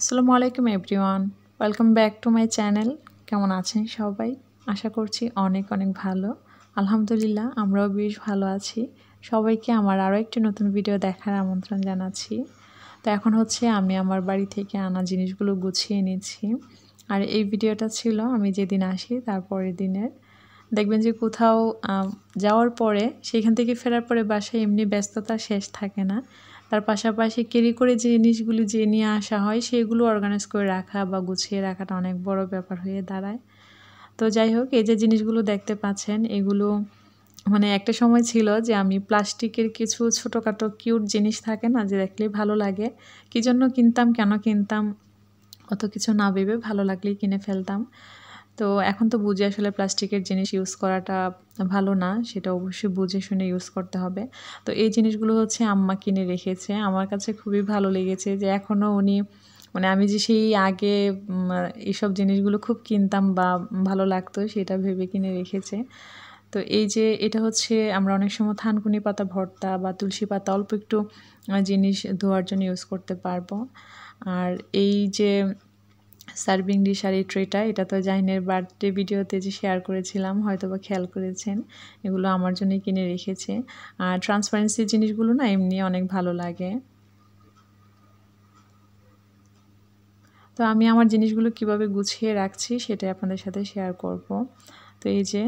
আসসালামু আলাইকুম everyone welcome back to my channel কেমন আছেন সবাই আশা করছি অনেক অনেক ভালো আলহামদুলিল্লাহ আমরাও বেশ ভালো আছি সবাইকে আমার আরও একটি নতুন ভিডিও দেখার আমন্ত্রণ জানাচ্ছি তো এখন হচ্ছে আমি আমার বাড়ি থেকে আনা জিনিসগুলো গুছিয়ে নিচ্ছি আর এই ভিডিওটা ছিল আমি যেদিন আসি তারপরের দিনের দেখবেন যে কোথাও যাওয়ার পরে সেখান থেকে ফেরার পরে বাসায় এমনি ব্যস্ততা শেষ থাকে না তার পাশাপাশি ক্যারি করে যে জিনিসগুলি যে নিয়ে আসা হয় সেগুলো অর্গানাইজ করে রাখা বা গুছিয়ে রাখাটা অনেক বড় ব্যাপার হয়ে দাঁড়ায় তো যাই হোক এই যে জিনিসগুলো দেখতে পাচ্ছেন এগুলো মানে একটা সময় ছিল যে আমি প্লাস্টিকের কিছু ছোটোখাটো কিউট জিনিস থাকে না যে দেখলে ভালো লাগে কী জন্য কিনতাম কেন কিনতাম অত কিছু না ভেবে ভালো লাগলেই কিনে ফেলতাম তো এখন তো বুঝে আসলে প্লাস্টিকের জিনিস ইউজ করাটা ভালো না সেটা অবশ্যই বুঝে শুনে ইউজ করতে হবে তো এই জিনিসগুলো হচ্ছে আম্মা কিনে রেখেছে আমার কাছে খুবই ভালো লেগেছে যে এখনও উনি মানে আমি যে সেই আগে এইসব জিনিসগুলো খুব কিনতাম বা ভালো লাগতো সেটা ভেবে কিনে রেখেছে তো এই যে এটা হচ্ছে আমরা অনেক সময় থানকুনি পাতা ভর্তা বা তুলসী পাতা অল্প একটু জিনিস ধোয়ার জন্য ইউজ করতে পারবো আর এই যে সার্ভিং ডিশ আর এই ট্রেটা এটা তো জাহিনের বার্থডে ভিডিওতে যে শেয়ার করেছিলাম হয়তো বা খেয়াল করেছেন এগুলো আমার জন্যই কিনে রেখেছে আর ট্রান্সপারেন্সি জিনিসগুলো না এমনি অনেক ভালো লাগে তো আমি আমার জিনিসগুলো কিভাবে গুছিয়ে রাখছি সেটাই আপনাদের সাথে শেয়ার করব তো এই যে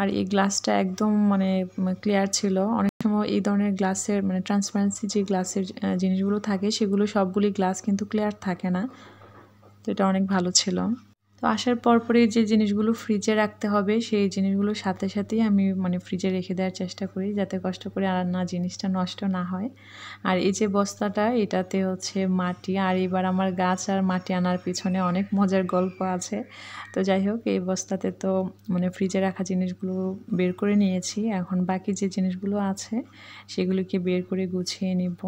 আর এই গ্লাসটা একদম মানে ক্লিয়ার ছিল অনেক সময় এই ধরনের গ্লাসের মানে ট্রান্সপারেন্সি যে গ্লাসের জিনিসগুলো থাকে সেগুলো সবগুলি গ্লাস কিন্তু ক্লিয়ার থাকে না তো এটা অনেক ভালো ছিল তো আসার পরপরই যে জিনিসগুলো ফ্রিজে রাখতে হবে সেই জিনিসগুলো সাথে সাথেই আমি মানে ফ্রিজে রেখে দেওয়ার চেষ্টা করি যাতে কষ্ট করে আর না জিনিসটা নষ্ট না হয় আর এই যে বস্তাটা এটাতে হচ্ছে মাটি আর এবার আমার গাছ আর মাটি আনার পিছনে অনেক মজার গল্প আছে তো যাই হোক এই বস্তাতে তো মানে ফ্রিজে রাখা জিনিসগুলো বের করে নিয়েছি এখন বাকি যে জিনিসগুলো আছে সেগুলোকে বের করে গুছিয়ে নিব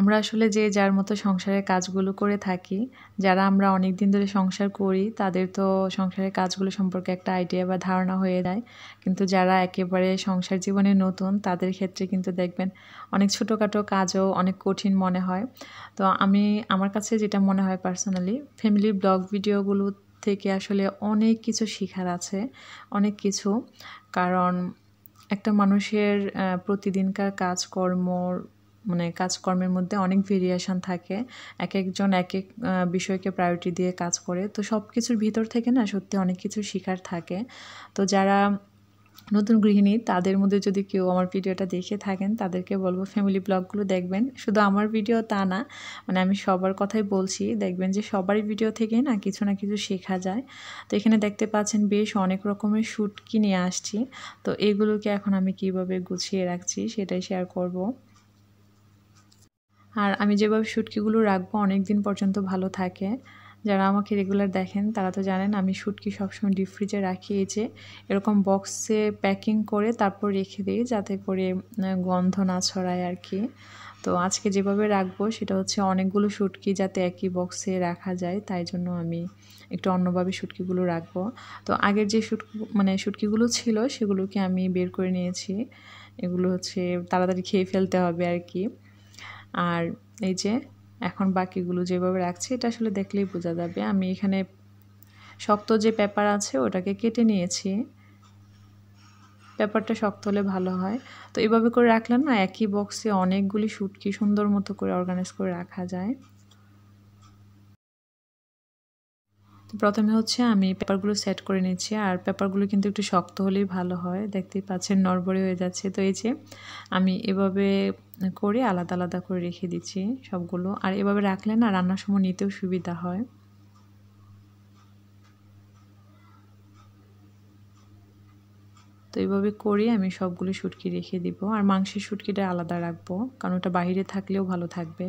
আমরা আসলে যে যার মতো সংসারের কাজগুলো করে থাকি যারা আমরা অনেক দিন ধরে সংসার করি তাদের তো সংসারের কাজগুলো সম্পর্কে একটা আইডিয়া বা ধারণা হয়ে যায় কিন্তু যারা একেবারে সংসার জীবনে নতুন তাদের ক্ষেত্রে কিন্তু দেখবেন অনেক ছোটোখাটো কাজও অনেক কঠিন মনে হয় তো আমি আমার কাছে যেটা মনে হয় পার্সোনালি ফ্যামিলি ব্লগ ভিডিওগুলো থেকে আসলে অনেক কিছু শেখার আছে অনেক কিছু কারণ একটা মানুষের প্রতিদিনকার কাজকর্ম মানে কাজকর্মের মধ্যে অনেক ভেরিয়েশান থাকে এক একজন এক এক বিষয়কে প্রায়োরিটি দিয়ে কাজ করে তো সব কিছুর ভিতর থেকে না সত্যি অনেক কিছু শেখার থাকে তো যারা নতুন গৃহিণী তাদের মধ্যে যদি কেউ আমার ভিডিওটা দেখে থাকেন তাদেরকে বলবো ফ্যামিলি ব্লগগুলো দেখবেন শুধু আমার ভিডিও তা না মানে আমি সবার কথাই বলছি দেখবেন যে সবারই ভিডিও থেকেই না কিছু না কিছু শেখা যায় তো এখানে দেখতে পাচ্ছেন বেশ অনেক রকমের শ্যুট কিনে আসছি তো এগুলোকে এখন আমি কিভাবে গুছিয়ে রাখছি সেটাই শেয়ার করবো আর আমি যেভাবে শুটকিগুলো রাখবো অনেক দিন পর্যন্ত ভালো থাকে যারা আমাকে রেগুলার দেখেন তারা তো জানেন আমি শুটকি সবসময় ডিপ ফ্রিজে রাখি যে এরকম বক্সে প্যাকিং করে তারপর রেখে দিই যাতে করে গন্ধ না ছড়ায় আর কি তো আজকে যেভাবে রাখবো সেটা হচ্ছে অনেকগুলো শুটকি যাতে একই বক্সে রাখা যায় তাই জন্য আমি একটু অন্যভাবে শুটকিগুলো রাখবো তো আগের যে শুট মানে শুটকিগুলো ছিল সেগুলোকে আমি বের করে নিয়েছি এগুলো হচ্ছে তাড়াতাড়ি খেয়ে ফেলতে হবে আর কি আর এই যে এখন বাকিগুলো যেভাবে রাখছি এটা আসলে দেখলেই বোঝা যাবে আমি এখানে শক্ত যে পেপার আছে ওটাকে কেটে নিয়েছি পেপারটা শক্ত হলে ভালো হয় তো এভাবে করে রাখলাম না একই বক্সে অনেকগুলি সুটকি সুন্দর মতো করে অর্গানাইজ করে রাখা যায় তো প্রথমে হচ্ছে আমি পেপারগুলো সেট করে নিচ্ছি আর পেপারগুলো কিন্তু একটু শক্ত হলেই ভালো হয় দেখতেই পাচ্ছেন নড়বড়ে হয়ে যাচ্ছে তো এই যে আমি এভাবে করে আলাদা আলাদা করে রেখে দিচ্ছি সবগুলো আর এভাবে রাখলে না রান্নার সময় নিতেও সুবিধা হয় তো এইভাবে করে আমি সবগুলো সুটকি রেখে দিব আর মাংসের সুটকিটা আলাদা রাখবো কারণ ওটা বাহিরে থাকলেও ভালো থাকবে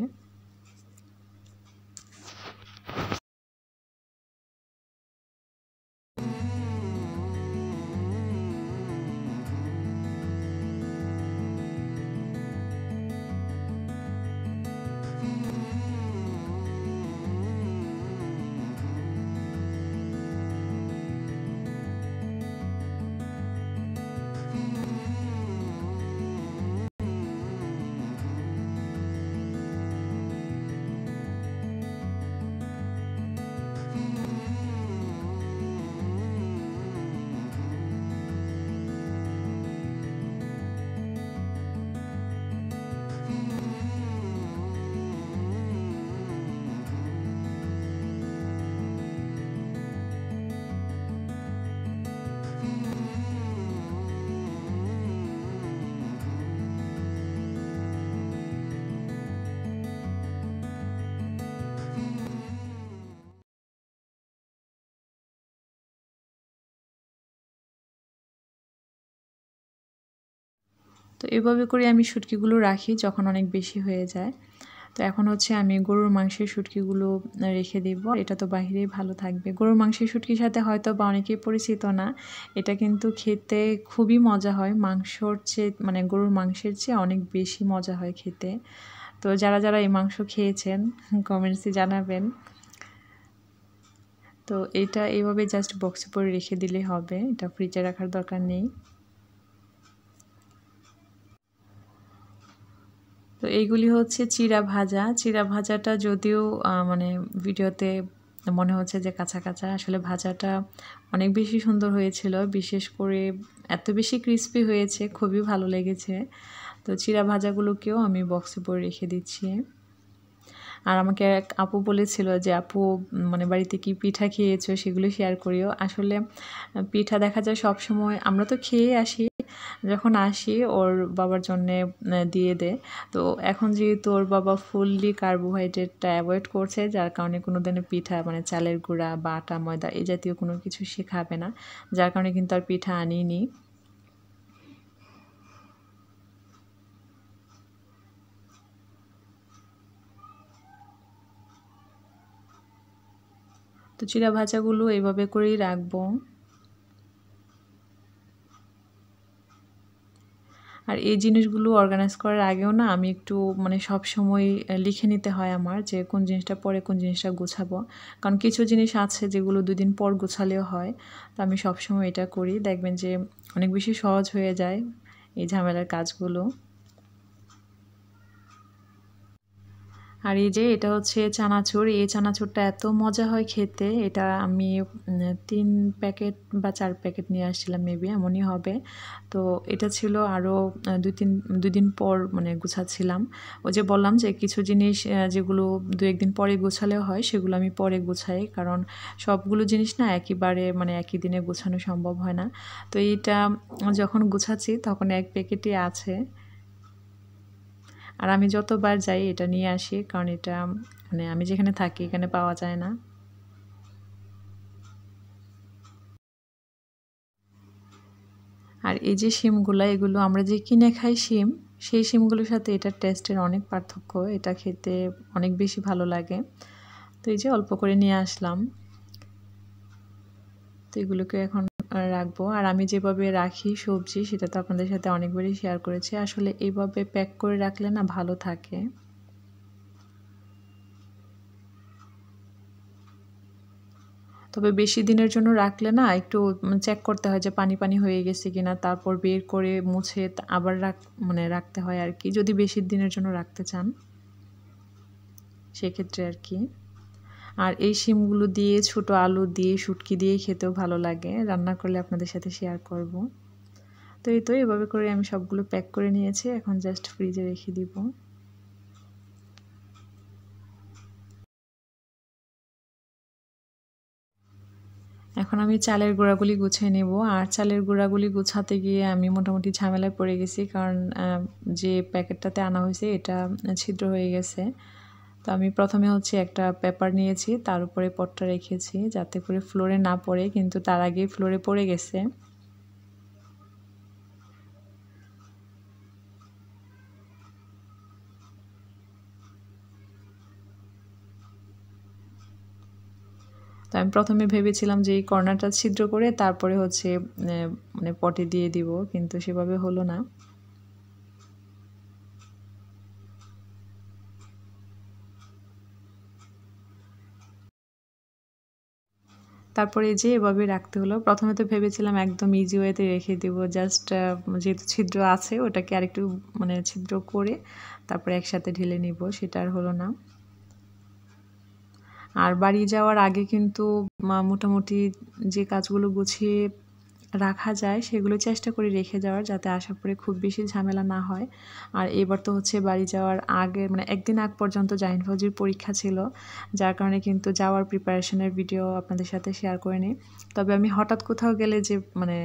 তো এভাবে করে আমি শুটকিগুলো রাখি যখন অনেক বেশি হয়ে যায় তো এখন হচ্ছে আমি গরুর মাংসের শুটকিগুলো রেখে দেব এটা তো বাইরেই ভালো থাকবে গরুর মাংসের শুটকির সাথে হয়তো বা অনেকেই পরিচিত না এটা কিন্তু খেতে খুবই মজা হয় মাংসর চেয়ে মানে গরুর মাংসের চেয়ে অনেক বেশি মজা হয় খেতে তো যারা যারা এই মাংস খেয়েছেন কমেন্টসে জানাবেন তো এটা এইভাবে জাস্ট বক্সে পরে রেখে দিলে হবে এটা ফ্রিজে রাখার দরকার নেই তো এইগুলি হচ্ছে চিরা ভাজা চিরা ভাজাটা যদিও মানে ভিডিওতে মনে হচ্ছে যে কাঁচা কাঁচা আসলে ভাজাটা অনেক বেশি সুন্দর হয়েছিল বিশেষ করে এত বেশি ক্রিস্পি হয়েছে খুবই ভালো লেগেছে তো চিরা ভাজাগুলোকেও আমি বক্সে পরে রেখে দিচ্ছি আর আমাকে এক আপু বলেছিল যে আপু মানে বাড়িতে কি পিঠা খেয়েছো সেগুলো শেয়ার করিও আসলে পিঠা দেখা যায় সব সময় আমরা তো খেয়ে আসি যখন আসি ওর বাবার জন্য দিয়ে দে তো এখন যেহেতু ওর বাবা ফুললি কার্বোহাইড্রেটটা অ্যাভয়েড করছে যার কারণে কোনো দিনে পিঠা মানে চালের গুঁড়া বা আটা ময়দা এই জাতীয় কোনো কিছু সে খাবে না যার কারণে কিন্তু আর পিঠা আনিনি তো চিরা ভাজাগুলো এইভাবে করেই রাখবো আর এই জিনিসগুলো অর্গানাইজ করার আগেও না আমি একটু মানে সব সময় লিখে নিতে হয় আমার যে কোন জিনিসটা পরে কোন জিনিসটা গোছাবো কারণ কিছু জিনিস আছে যেগুলো দুদিন পর গোছালেও হয় তো আমি সব সময় এটা করি দেখবেন যে অনেক বেশি সহজ হয়ে যায় এই ঝামেলার কাজগুলো আর এই যে এটা হচ্ছে চানাচুর এই চানাচুরটা এত মজা হয় খেতে এটা আমি তিন প্যাকেট বা চার প্যাকেট নিয়ে আসছিলাম মেবি এমনই হবে তো এটা ছিল আরও দুই তিন দুদিন পর মানে গুছাচ্ছিলাম ওই যে বললাম যে কিছু জিনিস যেগুলো দু একদিন পরে গুছালেও হয় সেগুলো আমি পরে গোছাই কারণ সবগুলো জিনিস না একইবারে মানে একই দিনে গোছানো সম্ভব হয় না তো এইটা যখন গুছাচ্ছি তখন এক প্যাকেটই আছে আর আমি যতবার যাই এটা নিয়ে আসি কারণ এটা মানে আমি যেখানে থাকি এখানে পাওয়া যায় না আর এই যে শিমগুলো এগুলো আমরা যে কিনে খাই শিম সেই শিমগুলোর সাথে এটার টেস্টের অনেক পার্থক্য এটা খেতে অনেক বেশি ভালো লাগে তো এই যে অল্প করে নিয়ে আসলাম তো এগুলোকে এখন রাখবো আর আমি যেভাবে রাখি সবজি সেটা তো আপনাদের সাথে অনেকবারই শেয়ার করেছি আসলে এইভাবে প্যাক করে রাখলে না ভালো থাকে তবে বেশি দিনের জন্য রাখলে না একটু চেক করতে হয় যে পানি পানি হয়ে গেছে কিনা তারপর বের করে মুছে আবার রাখ মানে রাখতে হয় আর কি যদি বেশি দিনের জন্য রাখতে চান সেক্ষেত্রে আর কি আর এই শিমগুলো দিয়ে ছোট আলু দিয়ে শুটকি দিয়ে খেতেও ভালো লাগে রান্না করলে আপনাদের সাথে শেয়ার করব তো এই তো এভাবে করে আমি সবগুলো প্যাক করে নিয়েছি এখন জাস্ট ফ্রিজে রেখে দিব এখন আমি চালের গুঁড়াগুলি গুছিয়ে নেব আর চালের গুঁড়াগুলি গুছাতে গিয়ে আমি মোটামুটি ঝামেলায় পড়ে গেছি কারণ যে প্যাকেটটাতে আনা হয়েছে এটা ছিদ্র হয়ে গেছে তো আমি প্রথমে হচ্ছে একটা পেপার নিয়েছি তার উপরে পটটা রেখেছি যাতে করে ফ্লোরে না পড়ে কিন্তু তার আগে ফ্লোরে পড়ে গেছে তো আমি প্রথমে ভেবেছিলাম যে এই কর্নারটা ছিদ্র করে তারপরে হচ্ছে মানে পটে দিয়ে দিব কিন্তু সেভাবে হলো না তারপরে যে এভাবে রাখতে হলো প্রথমে তো ভেবেছিলাম একদম ইজি ওয়েতে রেখে দেবো জাস্ট যেহেতু ছিদ্র আছে ওটাকে আরেকটু মানে ছিদ্র করে তারপরে একসাথে ঢেলে নিব সেটা আর হলো না আর বাড়ি যাওয়ার আগে কিন্তু মোটামুটি যে কাজগুলো গুছিয়ে রাখা যায় সেগুলো চেষ্টা করি রেখে যাওয়ার যাতে আশা করে খুব বেশি ঝামেলা না হয় আর এবার তো হচ্ছে বাড়ি যাওয়ার আগে মানে একদিন আগ পর্যন্ত জাহিন ফৌজির পরীক্ষা ছিল যার কারণে কিন্তু যাওয়ার প্রিপারেশনের ভিডিও আপনাদের সাথে শেয়ার করে নিই তবে আমি হঠাৎ কোথাও গেলে যে মানে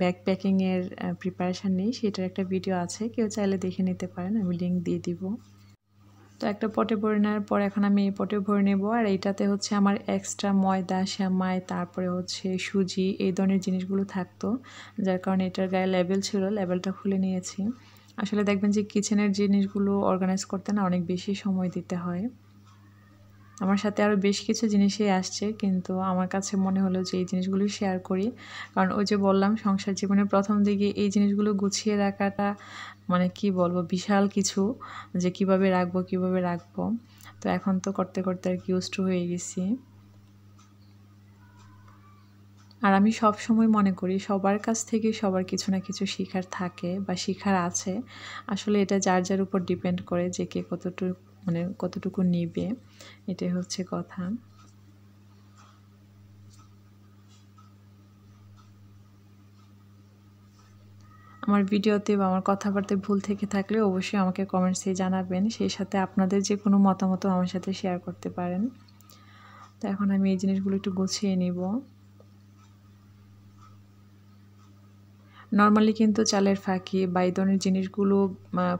ব্যাক প্যাকিংয়ের প্রিপারেশান নিই সেটার একটা ভিডিও আছে কেউ চাইলে দেখে নিতে পারেন আমি লিঙ্ক দিয়ে দিব তো একটা পটে ভরে নেওয়ার পর এখন আমি এই পটে ভরে নেব আর এইটাতে হচ্ছে আমার এক্সট্রা ময়দা শ্যামাই তারপরে হচ্ছে সুজি এই ধরনের জিনিসগুলো থাকতো যার কারণে এটার গায়ে লেবেল ছিল লেবেলটা খুলে নিয়েছি আসলে দেখবেন যে কিচেনের জিনিসগুলো অর্গানাইজ করতে না অনেক বেশি সময় দিতে হয় আমার সাথে আরও বেশ কিছু জিনিসই আসছে কিন্তু আমার কাছে মনে হলো যে এই জিনিসগুলো শেয়ার করি কারণ ওই যে বললাম সংসার জীবনের প্রথম দিকে এই জিনিসগুলো গুছিয়ে রাখাটা মানে কি বলবো বিশাল কিছু যে কিভাবে রাখবো কিভাবে রাখবো তো এখন তো করতে করতে আর কি ইউজড হয়ে গেছি আর আমি সব সময় মনে করি সবার কাছ থেকে সবার কিছু না কিছু শিখার থাকে বা শিখার আছে আসলে এটা যার যার উপর ডিপেন্ড করে যে কে কতটুকু মানে কতটুকু নিবে এটাই হচ্ছে কথা আমার ভিডিওতে বা আমার কথাবার্তায় ভুল থেকে থাকলে অবশ্যই আমাকে কমেন্টসে জানাবেন সেই সাথে আপনাদের যে কোনো মতামত আমার সাথে শেয়ার করতে পারেন তো এখন আমি এই জিনিসগুলো একটু গুছিয়ে নিব নর্মালি কিন্তু চালের ফাঁকি বা এই ধরনের জিনিসগুলো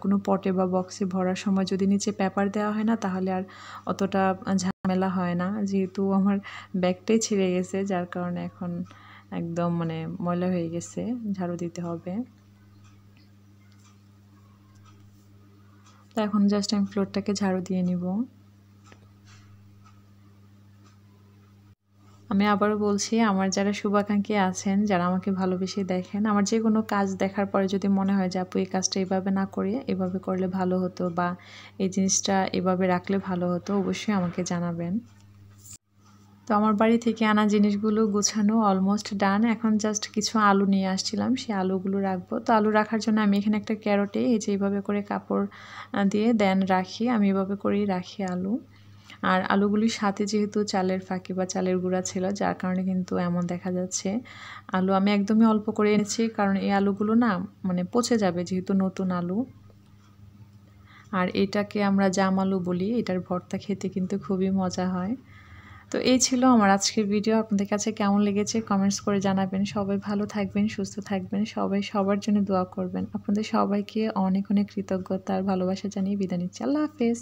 কোনো পটে বা বক্সে ভরার সময় যদি নিচে পেপার দেওয়া হয় না তাহলে আর অতটা ঝামেলা হয় না যেহেতু আমার ব্যাগটাই ছিঁড়ে গেছে যার কারণে এখন একদম মানে ময়লা হয়ে গেছে ঝাড়ু দিতে হবে তো এখন জাস্ট আমি ফ্লোরটাকে ঝাড়ু দিয়ে নিব আমি আবারও বলছি আমার যারা শুভাকাঙ্ক্ষী আছেন যারা আমাকে ভালোবেসে দেখেন আমার যে কোনো কাজ দেখার পরে যদি মনে হয় যে আপু এই কাজটা এভাবে না করে এভাবে করলে ভালো হতো বা এই জিনিসটা এভাবে রাখলে ভালো হতো অবশ্যই আমাকে জানাবেন তো আমার বাড়ি থেকে আনা জিনিসগুলো গোছানো অলমোস্ট ডান এখন জাস্ট কিছু আলু নিয়ে আসছিলাম সেই আলুগুলো রাখবো তো আলু রাখার জন্য আমি এখানে একটা ক্যারটে এই যে এইভাবে করে কাপড় দিয়ে দেন রাখি আমি এভাবে করেই রাখি আলু আর আলুগুলির সাথে যেহেতু চালের ফাঁকি বা চালের গুঁড়া ছিল যার কারণে কিন্তু এমন দেখা যাচ্ছে আলু আমি একদমই অল্প করে এনেছি কারণ এই আলুগুলো না মানে পচে যাবে যেহেতু নতুন আলু আর এটাকে আমরা জাম আলু বলি এটার ভর্তা খেতে কিন্তু খুবই মজা হয় তো এই ছিল আমার আজকের ভিডিও আপনাদের কাছে কেমন লেগেছে কমেন্টস করে জানাবেন সবাই ভালো থাকবেন সুস্থ থাকবেন সবাই সবার জন্য দোয়া করবেন আপনাদের সবাইকে অনেক অনেক কৃতজ্ঞতা আর ভালোবাসা জানিয়ে বিদায় নিচ্ছি আল্লাহ হাফেজ